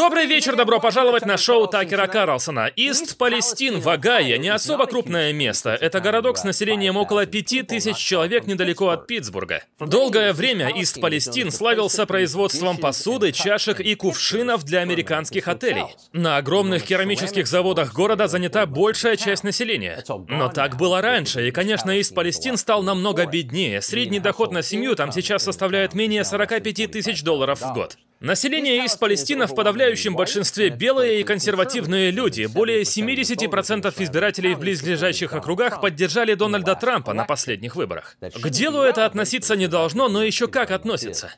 Добрый вечер, добро пожаловать на шоу Такера Карлсона. Ист Палестин в не особо крупное место. Это городок с населением около пяти тысяч человек недалеко от Питтсбурга. Долгое время Ист Палестин славился производством посуды, чашек и кувшинов для американских отелей. На огромных керамических заводах города занята большая часть населения. Но так было раньше, и, конечно, Ист Палестин стал намного беднее. Средний доход на семью там сейчас составляет менее 45 тысяч долларов в год. Население из Палестины в подавляющем большинстве белые и консервативные люди. Более 70% избирателей в близлежащих округах поддержали Дональда Трампа на последних выборах. К делу это относиться не должно, но еще как относится.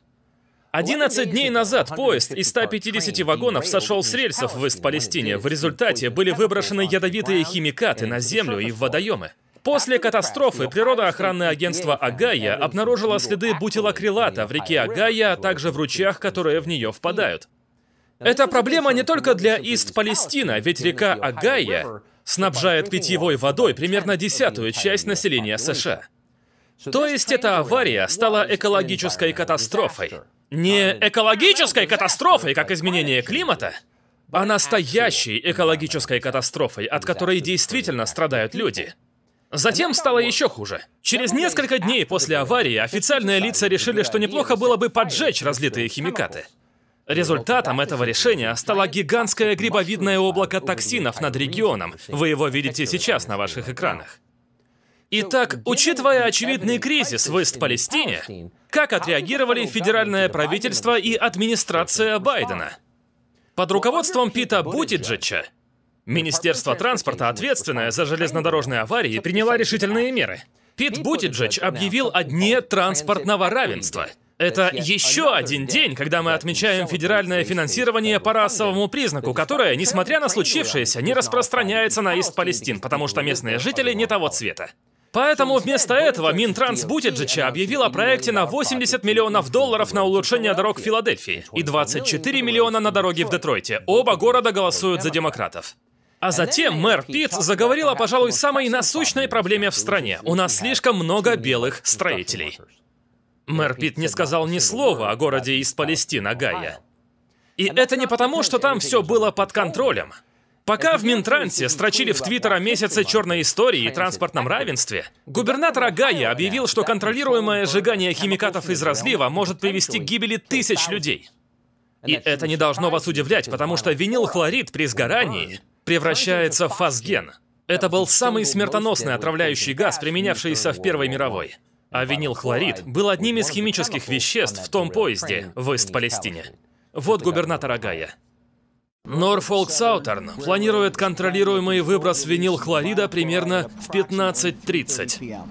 11 дней назад поезд из 150 вагонов сошел с рельсов в Ист-Палестине. В результате были выброшены ядовитые химикаты на землю и в водоемы. После катастрофы природоохранное агентство Агая обнаружило следы бутилакрилата в реке Агая, а также в ручьях, которые в нее впадают. Это проблема не только для Ист-Палестина, ведь река Агая снабжает питьевой водой примерно десятую часть населения США. То есть эта авария стала экологической катастрофой. Не экологической катастрофой, как изменение климата, а настоящей экологической катастрофой, от которой действительно страдают люди. Затем ну, стало еще хуже. Через несколько дней после аварии официальные лица решили, что неплохо было бы поджечь разлитые химикаты. Результатом этого решения стало гигантское грибовидное облако токсинов над регионом. Вы его видите сейчас на ваших экранах. Итак, учитывая очевидный кризис в Ист-Палестине, как отреагировали федеральное правительство и администрация Байдена? Под руководством Пита Бутиджича Министерство транспорта, ответственное за железнодорожные аварии, приняло решительные меры. Пит Бутиджич объявил о дне транспортного равенства. Это еще один день, когда мы отмечаем федеральное финансирование по расовому признаку, которое, несмотря на случившееся, не распространяется на Ист-Палестин, потому что местные жители не того цвета. Поэтому вместо этого Минтранс Бутиджича объявил о проекте на 80 миллионов долларов на улучшение дорог в Филадельфии и 24 миллиона на дороги в Детройте. Оба города голосуют за демократов. А затем мэр Питт заговорил о, пожалуй, самой насущной проблеме в стране. У нас слишком много белых строителей. Мэр Питт не сказал ни слова о городе из Палестина, Гая. И это не потому, что там все было под контролем. Пока в Минтрансе строчили в Твиттер месяцы черной истории и транспортном равенстве, губернатор Агая объявил, что контролируемое сжигание химикатов из разлива может привести к гибели тысяч людей. И это не должно вас удивлять, потому что винилхлорид при сгорании превращается в фазген. Это был самый смертоносный отравляющий газ, применявшийся в Первой мировой. А винилхлорид был одним из химических веществ в том поезде в Ист-Палестине. Вот губернатор Агая. Норфолк Саутерн планирует контролируемый выброс винилхлорида примерно в 15.30.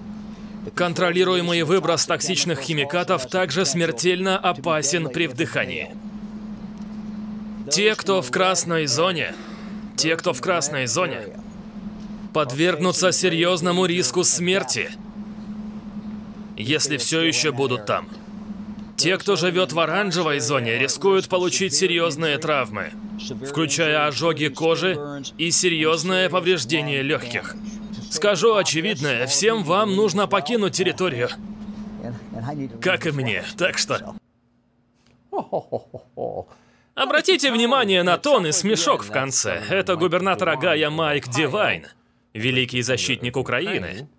Контролируемый выброс токсичных химикатов также смертельно опасен при вдыхании. Те, кто в красной зоне, те, кто в красной зоне, подвергнутся серьезному риску смерти, если все еще будут там. Те, кто живет в оранжевой зоне, рискуют получить серьезные травмы, включая ожоги кожи и серьезное повреждение легких. Скажу очевидное, всем вам нужно покинуть территорию. Как и мне, так что... Обратите внимание на тон и смешок в конце. Это губернатор Гая Майк Дивайн, великий защитник Украины.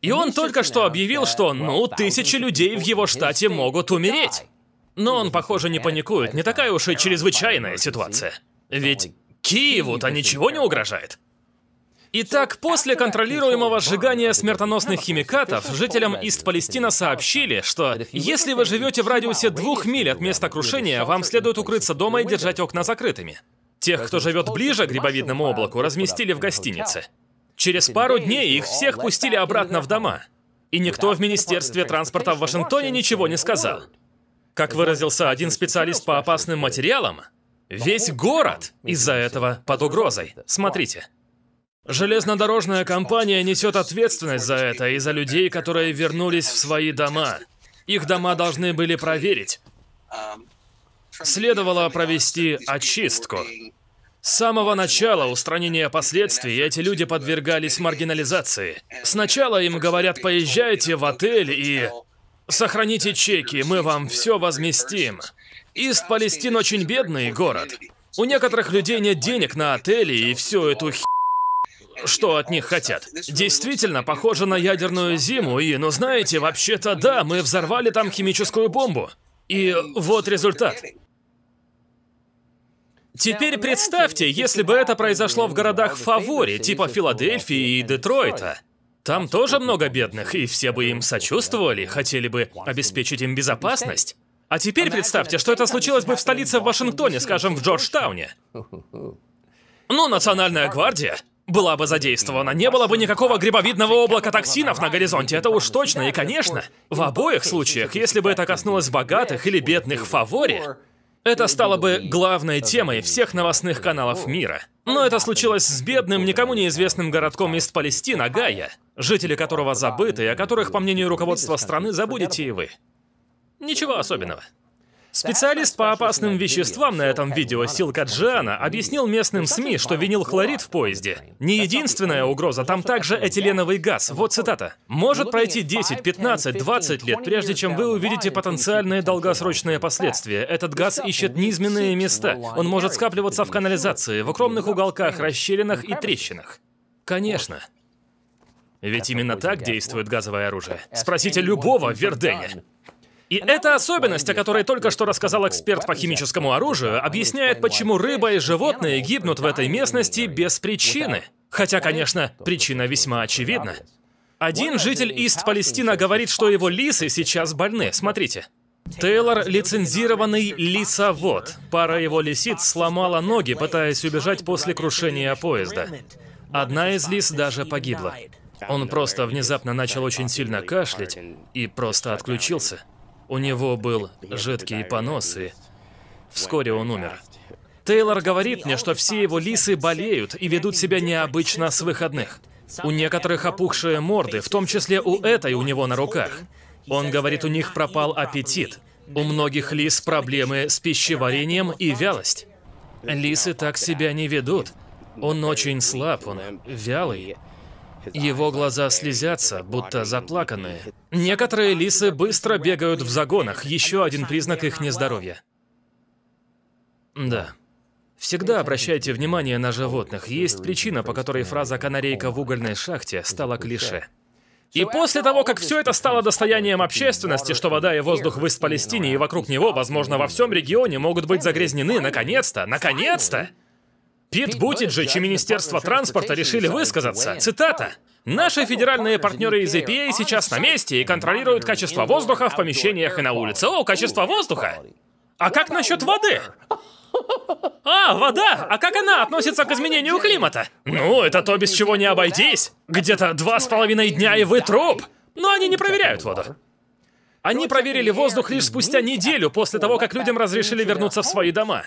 И он только что объявил, что, ну, тысячи людей в его штате могут умереть. Но он, похоже, не паникует. Не такая уж и чрезвычайная ситуация. Ведь Киеву-то ничего не угрожает. Итак, после контролируемого сжигания смертоносных химикатов, жителям Ист-Палестина сообщили, что если вы живете в радиусе двух миль от места крушения, вам следует укрыться дома и держать окна закрытыми. Тех, кто живет ближе к грибовидному облаку, разместили в гостинице. Через пару дней их всех пустили обратно в дома. И никто в Министерстве транспорта в Вашингтоне ничего не сказал. Как выразился один специалист по опасным материалам, весь город из-за этого под угрозой. Смотрите. Железнодорожная компания несет ответственность за это и за людей, которые вернулись в свои дома. Их дома должны были проверить. Следовало провести очистку. С самого начала устранения последствий эти люди подвергались маргинализации. Сначала им говорят, поезжайте в отель и сохраните чеки, мы вам все возместим. Ист Палестин очень бедный город. У некоторых людей нет денег на отели и всю эту хи что от них хотят. Действительно, похоже на ядерную зиму, и, ну знаете, вообще-то да, мы взорвали там химическую бомбу. И вот результат. Теперь представьте, если бы это произошло в городах Фаворе, типа Филадельфии и Детройта. Там тоже много бедных, и все бы им сочувствовали, хотели бы обеспечить им безопасность. А теперь представьте, что это случилось бы в столице в Вашингтоне, скажем, в Джорджтауне. Ну, Национальная гвардия была бы задействована. Не было бы никакого грибовидного облака токсинов на горизонте, это уж точно. И, конечно, в обоих случаях, если бы это коснулось богатых или бедных в это стало бы главной темой всех новостных каналов мира. Но это случилось с бедным, никому неизвестным городком из Палестина, Гая, жители которого забыты, о которых, по мнению руководства страны, забудете и вы. Ничего особенного. Специалист по опасным веществам на этом видео Силка Джиана объяснил местным СМИ, что винил хлорид в поезде. Не единственная угроза, там также этиленовый газ. Вот цитата. «Может пройти 10, 15, 20 лет, прежде чем вы увидите потенциальные долгосрочные последствия. Этот газ ищет низменные места. Он может скапливаться в канализации, в укромных уголках, расщелинах и трещинах». Конечно. Ведь именно так действует газовое оружие. Спросите любого в Вердене. И эта особенность, о которой только что рассказал эксперт по химическому оружию, объясняет, почему рыба и животные гибнут в этой местности без причины. Хотя, конечно, причина весьма очевидна. Один житель Ист-Палестина говорит, что его лисы сейчас больны. Смотрите. Тейлор – лицензированный лисовод. Пара его лисиц сломала ноги, пытаясь убежать после крушения поезда. Одна из лис даже погибла. Он просто внезапно начал очень сильно кашлять и просто отключился. У него был жидкий жидкие и Вскоре он умер. Тейлор говорит мне, что все его лисы болеют и ведут себя необычно с выходных. У некоторых опухшие морды, в том числе у этой у него на руках. Он говорит, у них пропал аппетит. У многих лис проблемы с пищеварением и вялость. Лисы так себя не ведут. Он очень слаб, он вялый. Его глаза слезятся, будто заплаканные. Некоторые лисы быстро бегают в загонах, еще один признак их нездоровья. Да. Всегда обращайте внимание на животных. Есть причина, по которой фраза «канарейка в угольной шахте» стала клише. И после того, как все это стало достоянием общественности, что вода и воздух в ист и вокруг него, возможно, во всем регионе могут быть загрязнены, наконец-то, наконец-то, Пит Бутиджич и Министерство транспорта решили высказаться. Цитата. Наши федеральные партнеры из EPA сейчас на месте и контролируют качество воздуха в помещениях и на улице. О, качество воздуха! А как насчет воды? А, вода! А как она относится к изменению климата? Ну, это то, без чего не обойтись. Где-то два с половиной дня, и вы труп. Но они не проверяют воду. Они проверили воздух лишь спустя неделю после того, как людям разрешили вернуться в свои дома.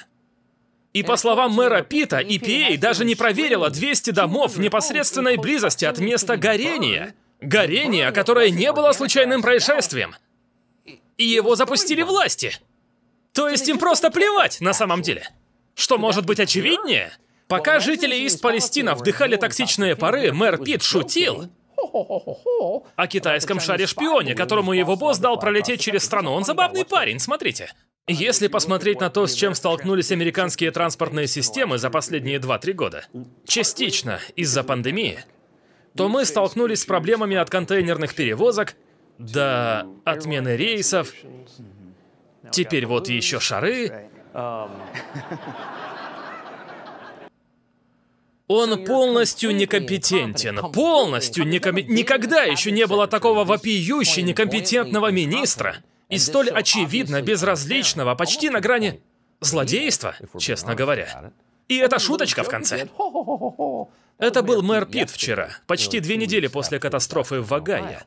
И по словам мэра Пита, EPA даже не проверила 200 домов в непосредственной близости от места горения. Горение, которое не было случайным происшествием. И его запустили власти. То есть им просто плевать на самом деле. Что может быть очевиднее? Пока жители из Палестина вдыхали токсичные пары, мэр Пит шутил о китайском шаре-шпионе, которому его босс дал пролететь через страну. Он забавный парень, смотрите. Если посмотреть на то, с чем столкнулись американские транспортные системы за последние 2-3 года, частично из-за пандемии, то мы столкнулись с проблемами от контейнерных перевозок до отмены рейсов. Теперь вот еще шары. Он полностью некомпетентен. Полностью некомпетентен. Никогда еще не было такого вопиюще некомпетентного министра. И столь очевидно безразличного, почти на грани злодейства, честно говоря. И это шуточка в конце. Это был мэр Пит вчера, почти две недели после катастрофы в Вагае.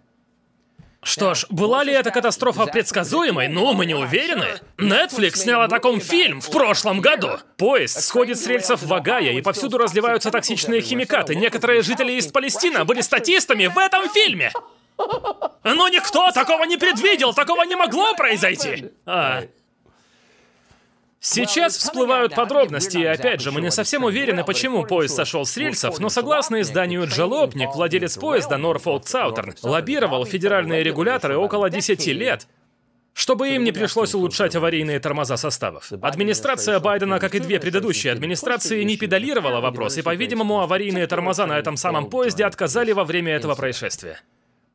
Что ж, была ли эта катастрофа предсказуемой? Ну, мы не уверены. Netflix снял о таком фильм в прошлом году. Поезд сходит с рельсов в Вагая, и повсюду разливаются токсичные химикаты. Некоторые жители из Палестины были статистами в этом фильме. Но ну, никто такого не предвидел, такого не могло произойти. А. Сейчас всплывают подробности, и опять же, мы не совсем уверены, почему поезд сошел с рельсов, но согласно изданию Джалопник, владелец поезда Норфолк Саутерн лоббировал федеральные регуляторы около 10 лет, чтобы им не пришлось улучшать аварийные тормоза составов. Администрация Байдена, как и две предыдущие администрации, не педалировала вопрос, и, по-видимому, аварийные тормоза на этом самом поезде отказали во время этого происшествия.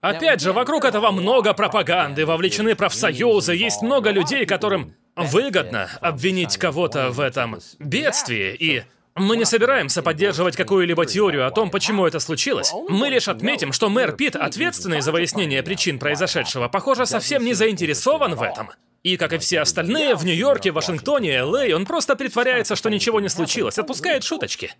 Опять же, вокруг этого много пропаганды, вовлечены профсоюзы, есть много людей, которым выгодно обвинить кого-то в этом бедствии и... Мы не собираемся поддерживать какую-либо теорию о том, почему это случилось. Мы лишь отметим, что мэр Пит, ответственный за выяснение причин произошедшего, похоже, совсем не заинтересован в этом. И, как и все остальные, в Нью-Йорке, Вашингтоне, Л.А. он просто притворяется, что ничего не случилось, отпускает шуточки.